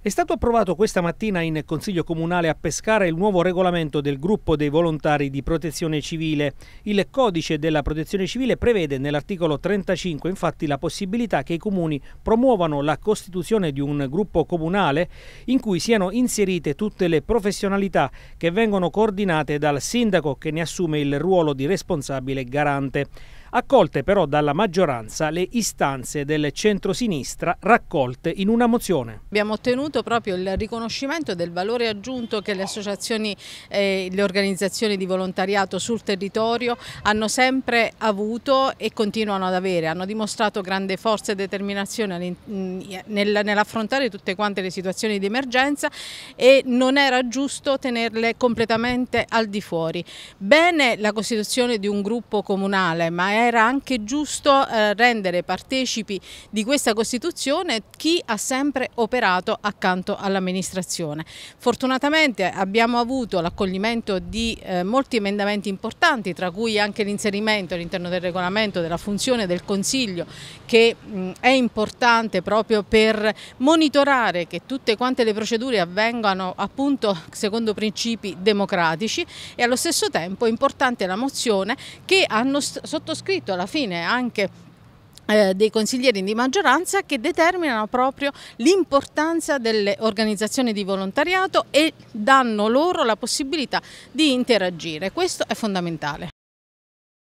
È stato approvato questa mattina in Consiglio Comunale a Pescara il nuovo regolamento del gruppo dei volontari di protezione civile. Il codice della protezione civile prevede nell'articolo 35 infatti la possibilità che i comuni promuovano la costituzione di un gruppo comunale in cui siano inserite tutte le professionalità che vengono coordinate dal sindaco che ne assume il ruolo di responsabile garante accolte però dalla maggioranza le istanze del centrosinistra raccolte in una mozione. Abbiamo ottenuto proprio il riconoscimento del valore aggiunto che le associazioni e eh, le organizzazioni di volontariato sul territorio hanno sempre avuto e continuano ad avere, hanno dimostrato grande forza e determinazione nell'affrontare tutte quante le situazioni di emergenza e non era giusto tenerle completamente al di fuori. Bene la costituzione di un gruppo comunale, ma è era anche giusto eh, rendere partecipi di questa Costituzione chi ha sempre operato accanto all'amministrazione. Fortunatamente abbiamo avuto l'accoglimento di eh, molti emendamenti importanti, tra cui anche l'inserimento all'interno del regolamento della funzione del Consiglio che mh, è importante proprio per monitorare che tutte quante le procedure avvengano appunto secondo principi democratici e allo stesso tempo è importante la mozione che hanno sottoscritto scritto alla fine anche eh, dei consiglieri di maggioranza che determinano proprio l'importanza delle organizzazioni di volontariato e danno loro la possibilità di interagire. Questo è fondamentale.